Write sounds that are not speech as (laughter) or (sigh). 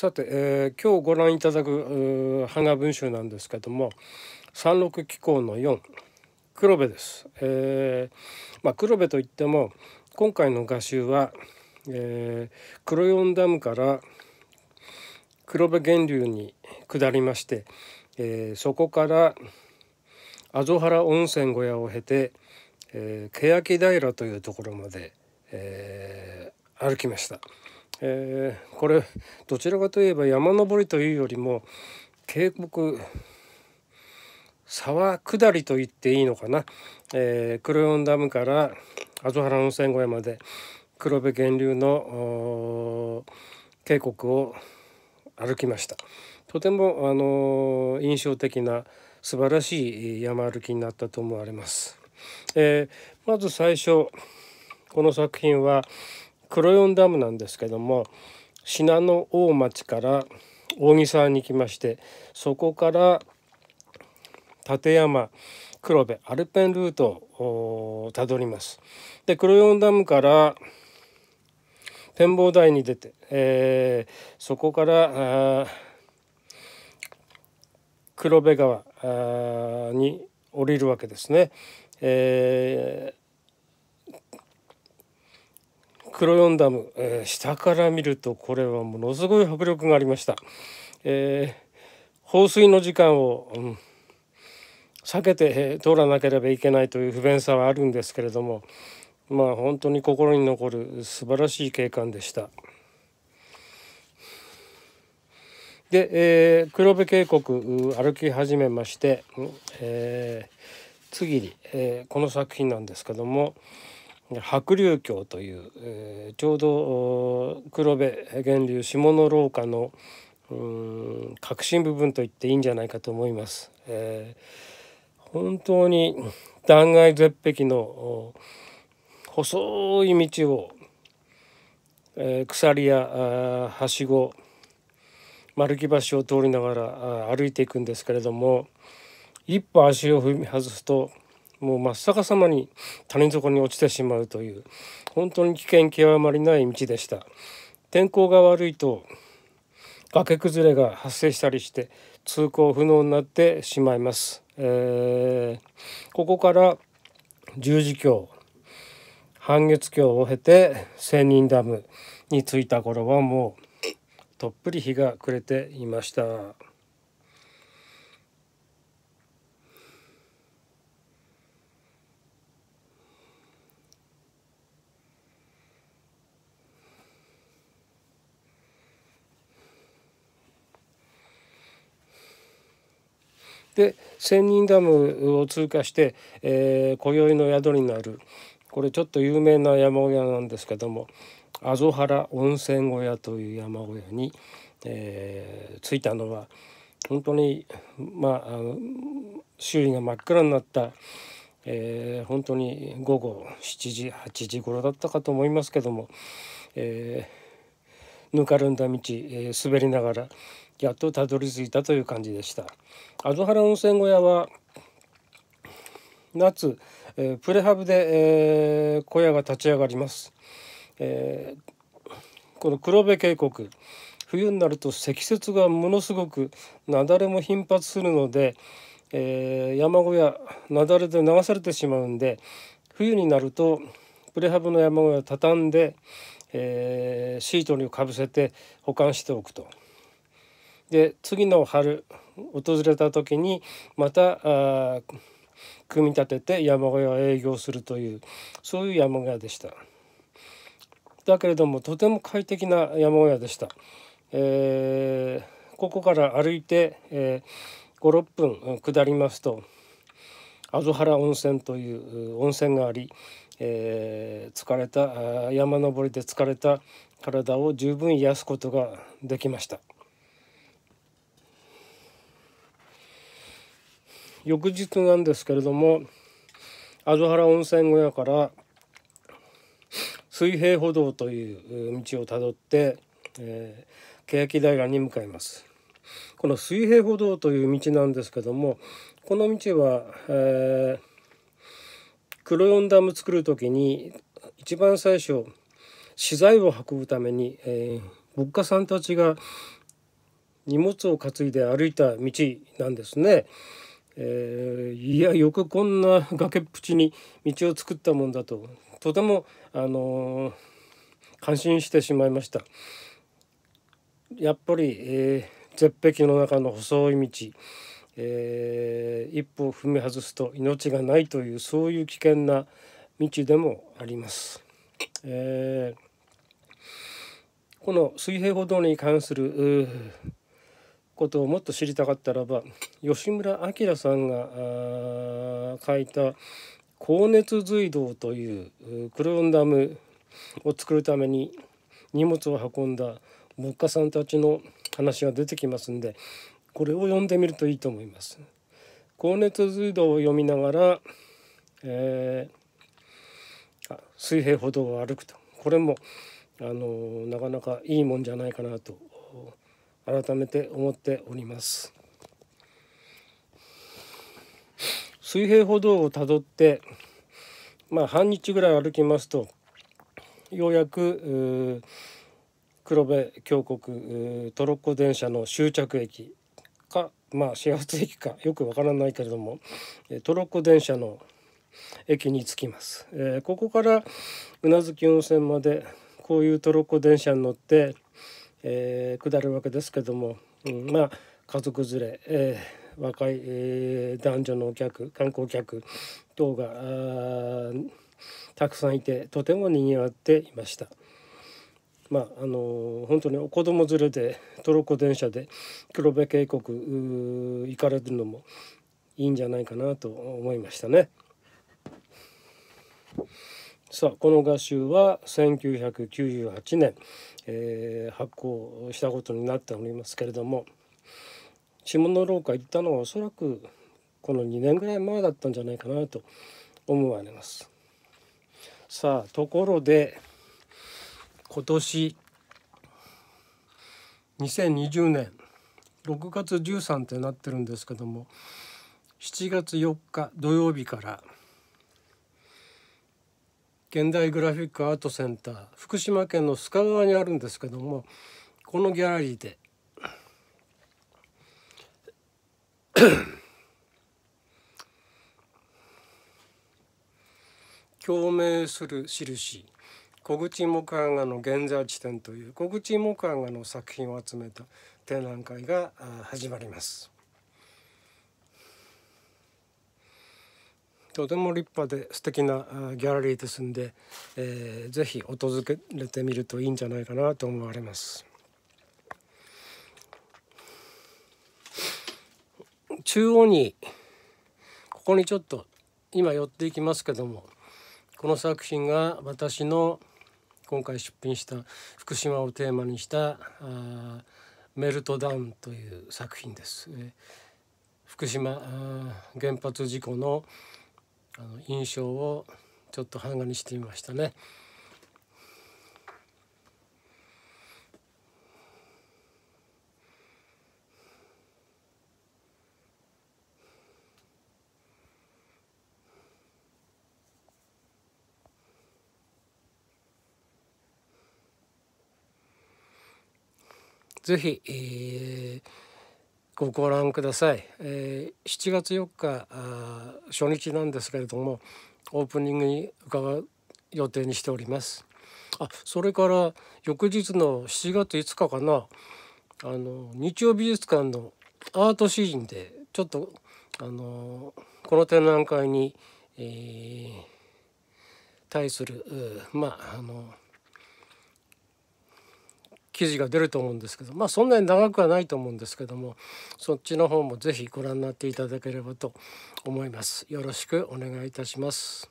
さて、えー、今日ご覧いただく版画文集なんですけども三六紀行の四黒部です、えー、まあ、黒部といっても今回の画集は、えー、黒四ダムから黒部源流に下りまして、えー、そこから麻原温泉小屋を経て、えー、欅平というところまで、え歩きました。えー、これどちらかといえば山登りというよりも渓谷沢下りと言っていいのかな、えー、黒ンダムから麻原温泉小屋まで黒部源流の渓谷を歩きましたとても、あのー、印象的な素晴らしい山歩きになったと思われます、えー、まず最初この作品は黒四ダムなんですけども信濃大町から大扇沢に来ましてそこから立山黒部アルペンルートをたどります。で黒四ダムから展望台に出て、えー、そこから黒部川に降りるわけですね。えー黒ヨンダム、えー、下から見るとこれはものすごい迫力がありました、えー、放水の時間を、うん、避けて通らなければいけないという不便さはあるんですけれどもまあ本当に心に残る素晴らしい景観でした。で、えー、黒部渓谷歩き始めまして、えー、次に、えー、この作品なんですけども白竜峡という、えー、ちょうど黒部源流下の廊下の核心部分と言っていいんじゃないかと思います。えー、本当に断崖絶壁の細い道を、えー、鎖やはしご丸木橋を通りながら歩いていくんですけれども一歩足を踏み外すともう真っ逆さまに谷底に落ちてしまうという本当に危険極まりない道でした天候が悪いと崖崩れが発生したりして通行不能になってしまいます、えー、ここから十字橋半月橋を経て千人ダムに着いた頃はもうとっぷり日が暮れていました。で仙人ダムを通過して、えー、今宵の宿になるこれちょっと有名な山小屋なんですけども阿蘇原温泉小屋という山小屋に、えー、着いたのは本当にまあ周囲が真っ暗になった、えー、本当に午後7時8時頃だったかと思いますけども、えー、ぬかるんだ道、えー、滑りながらやっとたどり着いたという感じでした。アド原温泉小屋は夏、えー、プレハブで、えー、小屋が立ち上がります。えー、この黒部渓谷冬になると積雪がものすごく雪崩も頻発するので、えー、山小屋雪崩で流されてしまうんで冬になるとプレハブの山小屋を畳んで、えー、シートにかぶせて保管しておくと。で次の春訪れた時にまた組み立てて山小屋を営業するというそういう山小屋でした。だけれどもとても快適な山小屋でした。えー、ここから歩いて、えー、56分下りますと蘇原温泉という温泉があり、えー、疲れた山登りで疲れた体を十分癒すことができました。翌日なんですけれどもアズハラ温泉小屋から水平歩道という道をたどって、えー、欅平に向かいますこの水平歩道という道なんですけどもこの道は、えー、黒四ダム作る時に一番最初資材を運ぶために、えー、牧歌さんたちが荷物を担いで歩いた道なんですね。えー、いやよくこんな崖っぷちに道を作ったもんだととても、あのー、感心してしまいましたやっぱり、えー、絶壁の中の細い道、えー、一歩踏み外すと命がないというそういう危険な道でもあります。えー、この水平歩道に関することをもっと知りたかったらば吉村明さんが書いた「高熱隧道」というクローンダムを作るために荷物を運んだ牧歌さんたちの話が出てきますんでこれを読んでみるといいと思います。高熱隧道を読みながら、えー、水平歩道を歩くとこれもあのなかなかいいもんじゃないかなと改めて思っております水平歩道をたどってまあ半日ぐらい歩きますとようやく黒部峡谷トロッコ電車の終着駅かまあ始発駅かよくわからないけれどもトロッコ電車の駅に着きます、えー、ここから宇奈月温泉までこういうトロッコ電車に乗ってえー、下るわけですけども、うん、まあ家族連れ、えー、若い、えー、男女の客観光客等がたくさんいてとても賑わっていました。まああのー、本当にお子供連れでトロッコ電車で黒部渓谷行かれるのもいいんじゃないかなと思いましたね。さあこの画集は1998年、えー、発行したことになっておりますけれども下の廊下行ったのはおそらくこの2年ぐらい前だったんじゃないかなと思われます。さあところで今年2020年6月13ってなってるんですけども7月4日土曜日から「現代グラフィックアートセンター福島県の須賀川にあるんですけどもこのギャラリーで (coughs) 共鳴する印小口木版画の現在地点という小口木版画の作品を集めた展覧会が始まります。とても立派で素敵なギャラリーですんで、えー、ぜひ訪れてみるといいんじゃないかなと思われます。中央にここにちょっと今寄っていきますけどもこの作品が私の今回出品した福島をテーマにしたあメルトダウンという作品です。えー、福島原発事故のあの印象をちょっと版画にしてみましたね。ぜひ、えーご覧ください、えー、7月4日あ初日なんですけれどもオープニングに伺う予定にしておりますあそれから翌日の7月5日かなあの日曜美術館のアートシーンでちょっとあのこの展覧会に、えー、対するまああの記事が出ると思うんですけどまあそんなに長くはないと思うんですけどもそっちの方も是非ご覧になっていただければと思います。よろしくお願いいたします。